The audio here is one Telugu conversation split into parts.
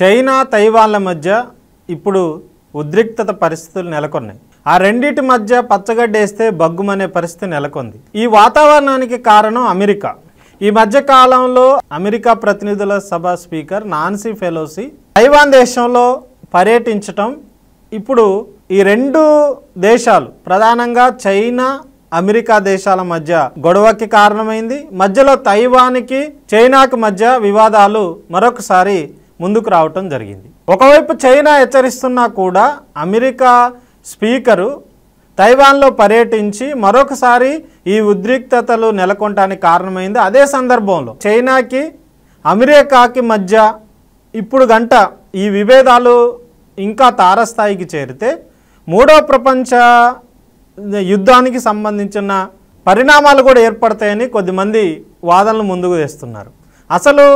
చైనా తైవాన్ల మధ్య ఇప్పుడు ఉద్రిక్తత పరిస్థితులు నెలకొన్నాయి ఆ రెండింటి మధ్య పచ్చగడ్డ వేస్తే బగ్గుమనే పరిస్థితి నెలకొంది ఈ వాతావరణానికి కారణం అమెరికా ఈ మధ్య కాలంలో అమెరికా ప్రతినిధుల సభ స్పీకర్ నాన్సీ ఫెలోసి తైవాన్ దేశంలో పర్యటించటం ఇప్పుడు ఈ రెండు దేశాలు ప్రధానంగా చైనా అమెరికా దేశాల మధ్య గొడవకి కారణమైంది మధ్యలో తైవాన్కి చైనాకు మధ్య వివాదాలు మరొకసారి ముందుకు రావటం జరిగింది ఒకవైపు చైనా హెచ్చరిస్తున్నా కూడా అమెరికా స్పీకరు తైవాన్లో పర్యటించి మరొకసారి ఈ ఉద్రిక్తతలు నెలకొనటానికి కారణమైంది అదే సందర్భంలో చైనాకి అమెరికాకి మధ్య ఇప్పుడు గంట ఈ విభేదాలు ఇంకా తారస్థాయికి చేరితే మూడో ప్రపంచ యుద్ధానికి సంబంధించిన పరిణామాలు కూడా ఏర్పడతాయని కొద్దిమంది వాదనలు ముందుకు తెస్తున్నారు అసలు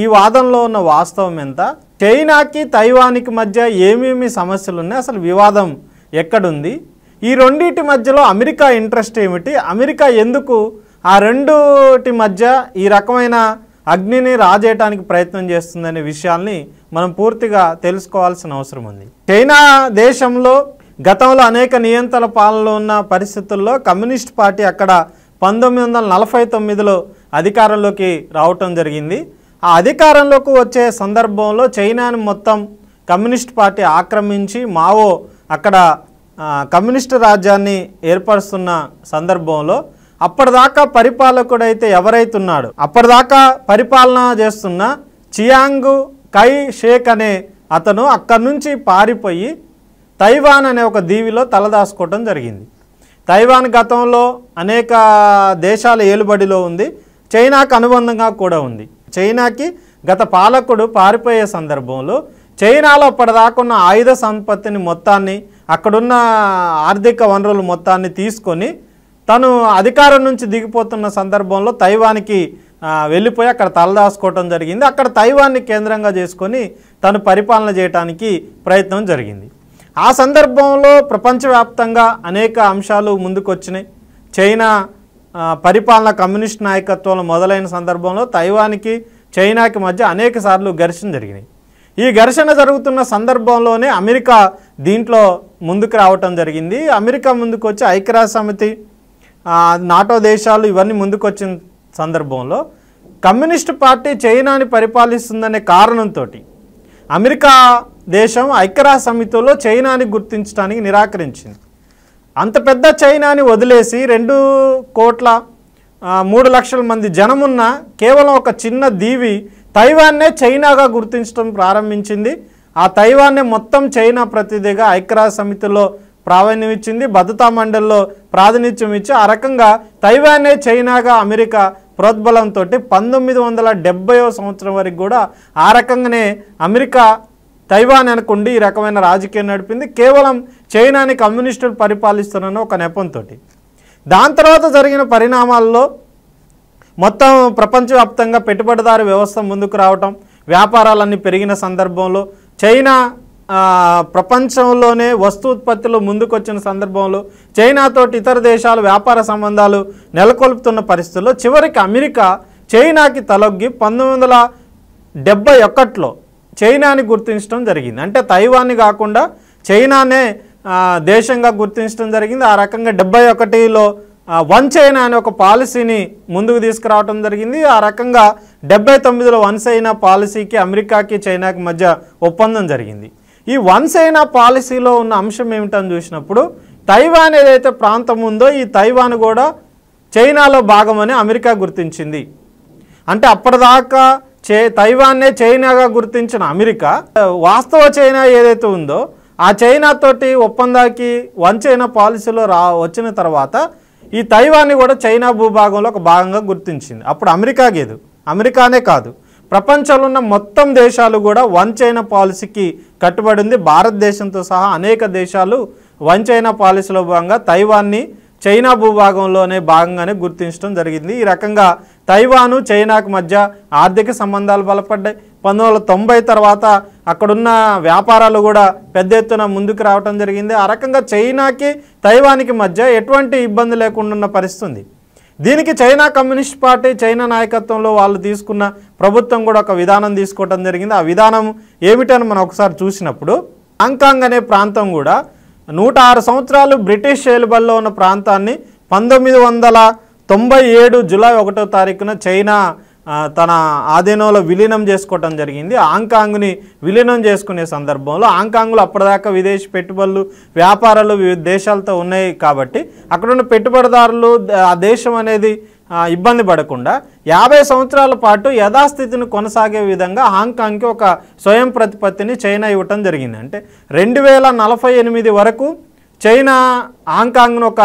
ఈ వాదంలో ఉన్న వాస్తవం ఎంత చైనాకి తైవాన్కి మధ్య ఏమేమి సమస్యలు ఉన్నాయి అసలు వివాదం ఎక్కడుంది ఈ రెండింటి మధ్యలో అమెరికా ఇంట్రెస్ట్ ఏమిటి అమెరికా ఎందుకు ఆ రెండుటి మధ్య ఈ రకమైన అగ్నిని రాజేయటానికి ప్రయత్నం చేస్తుందనే విషయాల్ని మనం పూర్తిగా తెలుసుకోవాల్సిన అవసరం ఉంది చైనా దేశంలో గతంలో అనేక నియంత్రణ పాలనలో ఉన్న పరిస్థితుల్లో కమ్యూనిస్ట్ పార్టీ అక్కడ పంతొమ్మిది వందల నలభై తొమ్మిదిలో అధికారంలోకి రావటం జరిగింది ఆ అధికారంలోకి వచ్చే సందర్భంలో చైనాను మొత్తం కమ్యూనిస్ట్ పార్టీ ఆక్రమించి మావో అక్కడ కమ్యూనిస్ట్ రాజ్యాన్ని ఏర్పరుస్తున్న సందర్భంలో అప్పటిదాకా పరిపాలకుడైతే ఎవరైతున్నాడు అప్పటిదాకా పరిపాలన చేస్తున్న చియాంగ్ కై షేక్ అనే అతను అక్కడి నుంచి పారిపోయి తైవాన్ అనే ఒక దీవిలో తలదాసుకోవటం జరిగింది తైవాన్ గతంలో అనేక దేశాల ఏలుబడిలో ఉంది చైనాకు అనుబంధంగా కూడా ఉంది చైనాకి గత పాలకుడు పారిపోయే సందర్భంలో చైనాలో అప్పటిదాకున్న ఆయుధ సంపత్తిని మొత్తాన్ని అక్కడున్న ఆర్థిక వనరుల మొత్తాన్ని తీసుకొని తను అధికారం నుంచి దిగిపోతున్న సందర్భంలో తైవాన్కి వెళ్ళిపోయి అక్కడ తలదాసుకోవటం జరిగింది అక్కడ తైవాన్ని కేంద్రంగా చేసుకొని తను పరిపాలన చేయడానికి ప్రయత్నం జరిగింది ఆ సందర్భంలో ప్రపంచవ్యాప్తంగా అనేక అంశాలు ముందుకొచ్చినాయి చైనా పరిపాలన కమ్యూనిస్ట్ నాయకత్వం మొదలైన సందర్భంలో తైవాన్కి చైనాకి మధ్య అనేక సార్లు ఘర్షణ జరిగినాయి ఈ ఘర్షణ జరుగుతున్న సందర్భంలోనే అమెరికా దీంట్లో ముందుకు రావటం జరిగింది అమెరికా ముందుకు వచ్చి ఐక్యరాజ్య సమితి నాటో దేశాలు ఇవన్నీ వచ్చిన సందర్భంలో కమ్యూనిస్ట్ పార్టీ చైనాని పరిపాలిస్తుందనే కారణంతో అమెరికా దేశం ఐక్యరాజ్య సమితిలో చైనాని గుర్తించడానికి నిరాకరించింది అంత పెద్ద చైనాని వదిలేసి రెండు కోట్ల మూడు లక్షల మంది జనమున్న కేవలం ఒక చిన్న దీవి తైవాన్నే చైనాగా గుర్తించడం ప్రారంభించింది ఆ తైవాన్నే మొత్తం చైనా ప్రతినిధిగా ఐక్యరాజ్య సమితిలో ప్రావీణ్యం ఇచ్చింది భద్రతా మండలిలో ప్రాతినిధ్యం ఇచ్చి ఆ రకంగా తైవాన్నే చైనాగా అమెరికా ప్రోద్బలంతో పంతొమ్మిది వందల డెబ్బయో సంవత్సరం వరకు కూడా ఆ రకంగానే అమెరికా తైవాన్ అనుకుండి ఈ రకమైన రాజకీయం నడిపింది కేవలం చైనాని కమ్యూనిస్టులు పరిపాలిస్తున్న ఒక నెపంతో దాని తర్వాత జరిగిన పరిణామాల్లో మొత్తం ప్రపంచవ్యాప్తంగా పెట్టుబడిదారు వ్యవస్థ ముందుకు రావటం వ్యాపారాలన్నీ పెరిగిన సందర్భంలో చైనా ప్రపంచంలోనే వస్తు వస్తూత్పత్తిలో ముందుకొచ్చిన సందర్భంలో చైనాతోటి ఇతర దేశాలు వ్యాపార సంబంధాలు నెలకొల్పుతున్న పరిస్థితుల్లో చివరికి అమెరికా చైనాకి తలొగ్గి పంతొమ్మిది వందల ఒకటిలో చైనాని గుర్తించడం జరిగింది అంటే తైవాన్ని కాకుండా చైనానే దేశంగా గుర్తించడం జరిగింది ఆ రకంగా డెబ్బై ఒకటిలో వన్ చైనా అనే ఒక పాలసీని ముందుకు తీసుకురావడం జరిగింది ఆ రకంగా డెబ్బై తొమ్మిదిలో వన్ చైనా పాలసీకి అమెరికాకి చైనాకి మధ్య ఒప్పందం జరిగింది ఈ వన్ చైనా పాలసీలో ఉన్న అంశం ఏమిటని చూసినప్పుడు తైవాన్ ఏదైతే ప్రాంతం ఉందో ఈ తైవాన్ కూడా చైనాలో భాగమని అమెరికా గుర్తించింది అంటే అప్పటిదాకా చే తైవాన్నే చైనాగా గుర్తించిన అమెరికా వాస్తవ చైనా ఏదైతే ఉందో ఆ చైనాతోటి ఒప్పందానికి వన్ చైనా పాలసీలో రా వచ్చిన తర్వాత ఈ తైవాన్ని కూడా చైనా భూభాగంలో ఒక భాగంగా గుర్తించింది అప్పుడు అమెరికా గేదు అమెరికానే కాదు ప్రపంచంలో ఉన్న మొత్తం దేశాలు కూడా వన్ చైనా పాలసీకి కట్టుబడి ఉంది భారతదేశంతో సహా అనేక దేశాలు వన్ చైనా పాలసీలో భాగంగా తైవాన్ని చైనా భూభాగంలోనే భాగంగానే గుర్తించడం జరిగింది ఈ రకంగా తైవాను చైనాకు మధ్య ఆర్థిక సంబంధాలు బలపడ్డాయి పంతొమ్మిది తొంభై తర్వాత అక్కడున్న వ్యాపారాలు కూడా పెద్ద ఎత్తున ముందుకు రావడం జరిగింది ఆ రకంగా చైనాకి తైవానికి మధ్య ఎటువంటి ఇబ్బంది లేకుండా ఉన్న పరిస్థితుంది దీనికి చైనా కమ్యూనిస్ట్ పార్టీ చైనా నాయకత్వంలో వాళ్ళు తీసుకున్న ప్రభుత్వం కూడా ఒక విధానం తీసుకోవడం జరిగింది ఆ విధానం ఏమిటని మనం ఒకసారి చూసినప్పుడు హాంకాంగ్ అనే ప్రాంతం కూడా నూట ఆరు సంవత్సరాలు బ్రిటిష్ ఏలుబడిలో ఉన్న ప్రాంతాన్ని పంతొమ్మిది వందల తొంభై ఏడు జులై ఒకటో తారీఖున చైనా తన ఆధీనంలో విలీనం చేసుకోవటం జరిగింది హాంకాంగ్ని విలీనం చేసుకునే సందర్భంలో హాంకాంగ్లో అప్పటిదాకా విదేశీ పెట్టుబడులు వ్యాపారాలు వివిధ దేశాలతో ఉన్నాయి కాబట్టి అక్కడున్న పెట్టుబడిదారులు ఆ దేశం అనేది ఇబ్బంది పడకుండా యాభై సంవత్సరాల పాటు యథాస్థితిని కొనసాగే విధంగా హాంకాంగ్కి ఒక స్వయం ప్రతిపత్తిని చైనా ఇవ్వటం జరిగింది అంటే రెండు వేల నలభై ఎనిమిది వరకు చైనా హాంకాంగ్ను ఒక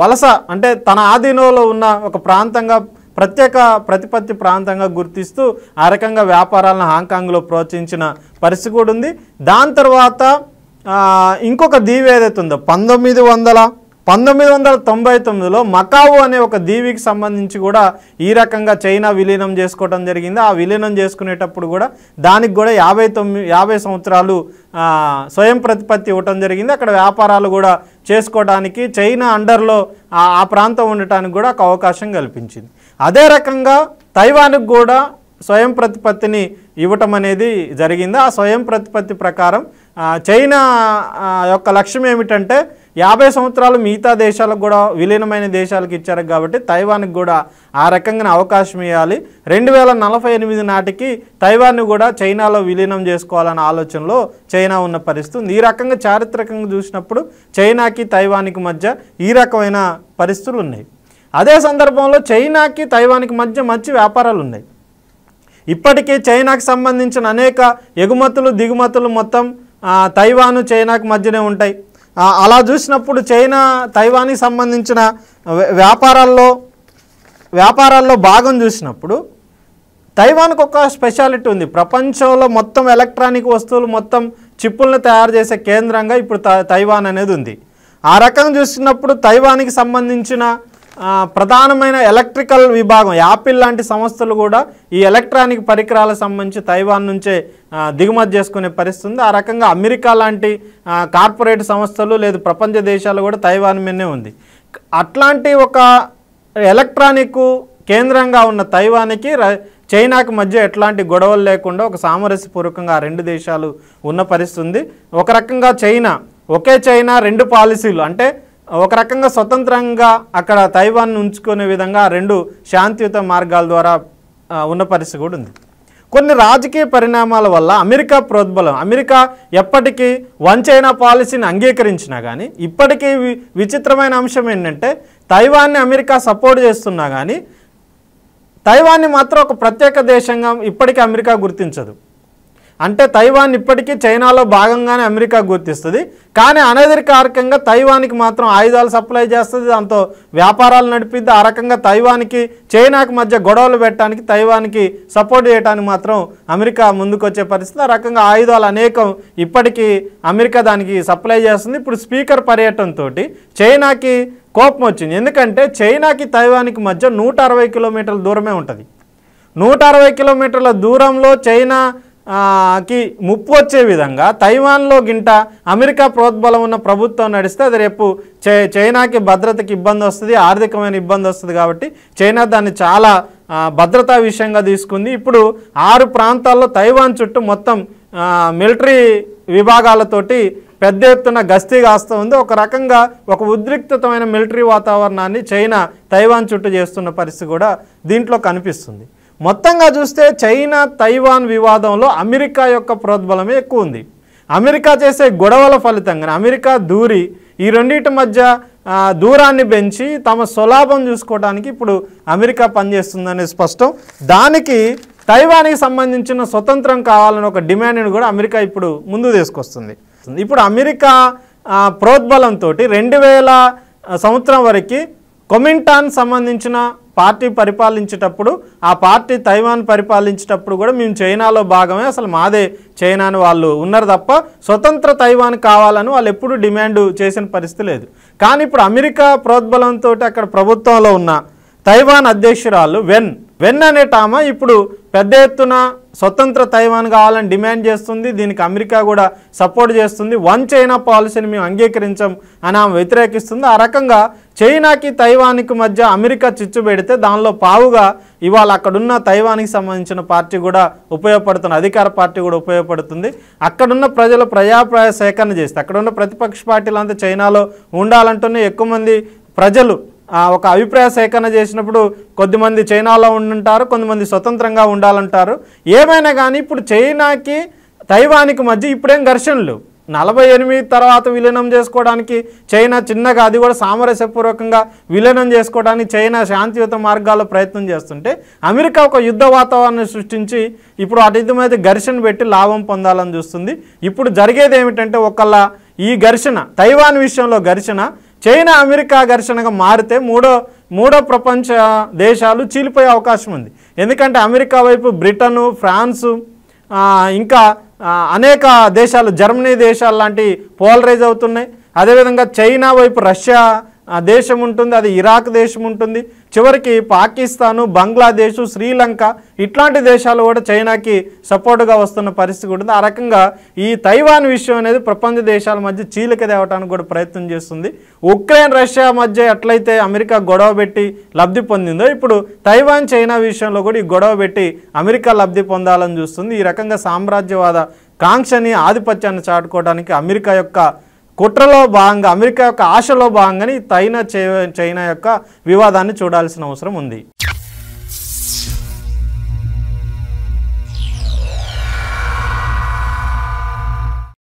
వలస అంటే తన ఆధీనంలో ఉన్న ఒక ప్రాంతంగా ప్రత్యేక ప్రతిపత్తి ప్రాంతంగా గుర్తిస్తూ ఆ రకంగా వ్యాపారాలను హాంకాంగ్లో ప్రోత్సహించిన పరిస్థితి కూడా ఉంది దాని తర్వాత ఇంకొక దీవి ఏదైతే ఉందో పంతొమ్మిది వందల పంతొమ్మిది వందల తొంభై తొమ్మిదిలో మకావు అనే ఒక దీవికి సంబంధించి కూడా ఈ రకంగా చైనా విలీనం చేసుకోవడం జరిగింది ఆ విలీనం చేసుకునేటప్పుడు కూడా దానికి కూడా యాభై తొమ్మిది యాభై సంవత్సరాలు స్వయం ప్రతిపత్తి ఇవ్వటం జరిగింది అక్కడ వ్యాపారాలు కూడా చేసుకోవడానికి చైనా అండర్లో ఆ ప్రాంతం ఉండటానికి కూడా ఒక అవకాశం కల్పించింది అదే రకంగా తైవాన్కి కూడా స్వయం ప్రతిపత్తిని ఇవ్వటం అనేది జరిగింది ఆ స్వయం ప్రతిపత్తి ప్రకారం చైనా యొక్క లక్ష్యం ఏమిటంటే యాభై సంవత్సరాలు మిగతా దేశాలకు కూడా విలీనమైన దేశాలకు ఇచ్చారు కాబట్టి తైవాన్కి కూడా ఆ రకంగా అవకాశం ఇవ్వాలి రెండు వేల నలభై ఎనిమిది నాటికి తైవాన్ని కూడా చైనాలో విలీనం చేసుకోవాలనే ఆలోచనలో చైనా ఉన్న పరిస్థితి ఈ రకంగా చారిత్రకంగా చూసినప్పుడు చైనాకి తైవాన్కి మధ్య ఈ రకమైన పరిస్థితులు ఉన్నాయి అదే సందర్భంలో చైనాకి తైవాన్కి మధ్య మంచి వ్యాపారాలు ఉన్నాయి ఇప్పటికే చైనాకి సంబంధించిన అనేక ఎగుమతులు దిగుమతులు మొత్తం తైవాను చైనాకి మధ్యనే ఉంటాయి అలా చూసినప్పుడు చైనా తైవాన్కి సంబంధించిన వ్యాపారాల్లో వ్యాపారాల్లో భాగం చూసినప్పుడు తైవాన్కి ఒక స్పెషాలిటీ ఉంది ప్రపంచంలో మొత్తం ఎలక్ట్రానిక్ వస్తువులు మొత్తం చిప్పులను తయారు చేసే కేంద్రంగా ఇప్పుడు తైవాన్ అనేది ఉంది ఆ రకంగా చూసినప్పుడు తైవాన్కి సంబంధించిన ప్రధానమైన ఎలక్ట్రికల్ విభాగం యాపిల్ లాంటి సంస్థలు కూడా ఈ ఎలక్ట్రానిక్ పరికరాలకు సంబంధించి తైవాన్ నుంచే దిగుమతి చేసుకునే పరిస్థితి ఉంది ఆ రకంగా అమెరికా లాంటి కార్పొరేట్ సంస్థలు లేదు ప్రపంచ దేశాలు కూడా తైవాన్ మీదనే ఉంది అట్లాంటి ఒక ఎలక్ట్రానిక్ కేంద్రంగా ఉన్న తైవానికి చైనాకి మధ్య ఎట్లాంటి గొడవలు లేకుండా ఒక సామరస్యపూర్వకంగా రెండు దేశాలు ఉన్న పరిస్థితి ఉంది ఒక రకంగా చైనా ఒకే చైనా రెండు పాలసీలు అంటే ఒక రకంగా స్వతంత్రంగా అక్కడ తైవాన్ ఉంచుకునే విధంగా రెండు శాంతియుత మార్గాల ద్వారా ఉన్న పరిస్థితి కూడా ఉంది కొన్ని రాజకీయ పరిణామాల వల్ల అమెరికా ప్రోద్బలం అమెరికా ఎప్పటికీ వన్ చైనా పాలసీని అంగీకరించినా కానీ ఇప్పటికీ విచిత్రమైన అంశం ఏంటంటే తైవాన్ని అమెరికా సపోర్ట్ చేస్తున్నా కానీ తైవాన్ని మాత్రం ఒక ప్రత్యేక దేశంగా ఇప్పటికీ అమెరికా గుర్తించదు అంటే తైవాన్ ఇప్పటికీ చైనాలో భాగంగానే అమెరికా గుర్తిస్తుంది కానీ అనధికారికంగా తైవాన్కి మాత్రం ఆయుధాలు సప్లై చేస్తుంది దాంతో వ్యాపారాలు నడిపిద్ది ఆ రకంగా తైవాన్కి చైనాకి మధ్య గొడవలు పెట్టడానికి తైవాన్కి సపోర్ట్ చేయడానికి మాత్రం అమెరికా ముందుకొచ్చే పరిస్థితి ఆ రకంగా ఆయుధాలు అనేకం ఇప్పటికీ అమెరికా దానికి సప్లై చేస్తుంది ఇప్పుడు స్పీకర్ పర్యటనతో చైనాకి కోపం వచ్చింది ఎందుకంటే చైనాకి తైవాన్కి మధ్య నూట అరవై కిలోమీటర్ల దూరమే ఉంటుంది నూట అరవై కిలోమీటర్ల దూరంలో చైనా కి ముప్పు వచ్చే విధంగా తైవాన్లో గింట అమెరికా ప్రోద్బలం ఉన్న ప్రభుత్వం నడిస్తే అది రేపు చైనాకి భద్రతకి ఇబ్బంది వస్తుంది ఆర్థికమైన ఇబ్బంది వస్తుంది కాబట్టి చైనా దాన్ని చాలా భద్రతా విషయంగా తీసుకుంది ఇప్పుడు ఆరు ప్రాంతాల్లో తైవాన్ చుట్టూ మొత్తం మిలిటరీ విభాగాలతోటి పెద్ద ఎత్తున గస్తీ కాస్తూ ఉంది ఒక రకంగా ఒక ఉద్రిక్తమైన మిలిటరీ వాతావరణాన్ని చైనా తైవాన్ చుట్టూ చేస్తున్న పరిస్థితి కూడా దీంట్లో కనిపిస్తుంది మొత్తంగా చూస్తే చైనా తైవాన్ వివాదంలో అమెరికా యొక్క ప్రోద్బలమే ఎక్కువ ఉంది అమెరికా చేసే గొడవల ఫలితంగా అమెరికా దూరి ఈ రెండింటి మధ్య దూరాన్ని పెంచి తమ స్వలాభం చూసుకోవడానికి ఇప్పుడు అమెరికా పనిచేస్తుందనే స్పష్టం దానికి తైవాన్కి సంబంధించిన స్వతంత్రం కావాలని ఒక డిమాండ్ని కూడా అమెరికా ఇప్పుడు ముందు తీసుకొస్తుంది ఇప్పుడు అమెరికా ప్రోద్బలంతో రెండు వేల సంవత్సరం వరకు కొమింటాన్ సంబంధించిన పార్టీ పరిపాలించేటప్పుడు ఆ పార్టీ తైవాన్ పరిపాలించేటప్పుడు కూడా మేము చైనాలో భాగమే అసలు మాదే చైనా అని వాళ్ళు ఉన్నారు తప్ప స్వతంత్ర తైవాన్ కావాలని వాళ్ళు ఎప్పుడూ డిమాండ్ చేసిన పరిస్థితి లేదు కానీ ఇప్పుడు అమెరికా ప్రోద్బలంతో అక్కడ ప్రభుత్వంలో ఉన్న తైవాన్ అధ్యక్షురాలు వెన్ వెన్ అనే టామా ఇప్పుడు పెద్ద ఎత్తున స్వతంత్ర తైవాన్ కావాలని డిమాండ్ చేస్తుంది దీనికి అమెరికా కూడా సపోర్ట్ చేస్తుంది వన్ చైనా పాలసీని మేము అంగీకరించం అని ఆమె వ్యతిరేకిస్తుంది ఆ రకంగా చైనాకి తైవాన్కి మధ్య అమెరికా చిచ్చు పెడితే దానిలో పావుగా ఇవాళ అక్కడున్న తైవాన్కి సంబంధించిన పార్టీ కూడా ఉపయోగపడుతుంది అధికార పార్టీ కూడా ఉపయోగపడుతుంది అక్కడున్న ప్రజలు ప్రజాప్రాయ సేకరణ చేస్తే అక్కడున్న ప్రతిపక్ష పార్టీలు అంతా చైనాలో ఉండాలంటూనే ఎక్కువ మంది ప్రజలు ఒక అభిప్రాయ సేకరణ చేసినప్పుడు కొద్దిమంది చైనాలో ఉండుంటారు కొంతమంది స్వతంత్రంగా ఉండాలంటారు ఏమైనా కానీ ఇప్పుడు చైనాకి తైవానికి మధ్య ఇప్పుడేం ఘర్షణలు నలభై ఎనిమిది తర్వాత విలీనం చేసుకోవడానికి చైనా చిన్నగా అది కూడా సామరస్యపూర్వకంగా విలీనం చేసుకోవడానికి చైనా శాంతియుత మార్గాల్లో ప్రయత్నం చేస్తుంటే అమెరికా ఒక యుద్ధ వాతావరణం సృష్టించి ఇప్పుడు అటు మీద ఘర్షణ పెట్టి లాభం పొందాలని చూస్తుంది ఇప్పుడు జరిగేది ఏమిటంటే ఒకళ్ళ ఈ ఘర్షణ తైవాన్ విషయంలో ఘర్షణ చైనా అమెరికా ఘర్షణగా మారితే మూడో మూడో ప్రపంచ దేశాలు చీలిపోయే అవకాశం ఉంది ఎందుకంటే అమెరికా వైపు బ్రిటను ఫ్రాన్సు ఇంకా అనేక దేశాలు జర్మనీ దేశాలు లాంటి పోలరైజ్ అవుతున్నాయి అదేవిధంగా చైనా వైపు రష్యా దేశం ఉంటుంది అది ఇరాక్ దేశం ఉంటుంది చివరికి పాకిస్తాను బంగ్లాదేశ్ శ్రీలంక ఇట్లాంటి దేశాలు కూడా చైనాకి సపోర్టుగా వస్తున్న పరిస్థితి ఉంటుంది ఆ రకంగా ఈ తైవాన్ విషయం అనేది ప్రపంచ దేశాల మధ్య చీలిక తేవటానికి కూడా ప్రయత్నం చేస్తుంది ఉక్రెయిన్ రష్యా మధ్య ఎట్లయితే అమెరికా గొడవ పెట్టి లబ్ధి పొందిందో ఇప్పుడు తైవాన్ చైనా విషయంలో కూడా ఈ గొడవ పెట్టి అమెరికా లబ్ధి పొందాలని చూస్తుంది ఈ రకంగా సామ్రాజ్యవాద కాంక్షని ఆధిపత్యాన్ని చాటుకోవడానికి అమెరికా యొక్క కుట్రలో భాగంగా అమెరికా యొక్క ఆశలో భాగంగా చైనా చైనా యొక్క వివాదాన్ని చూడాల్సిన అవసరం ఉంది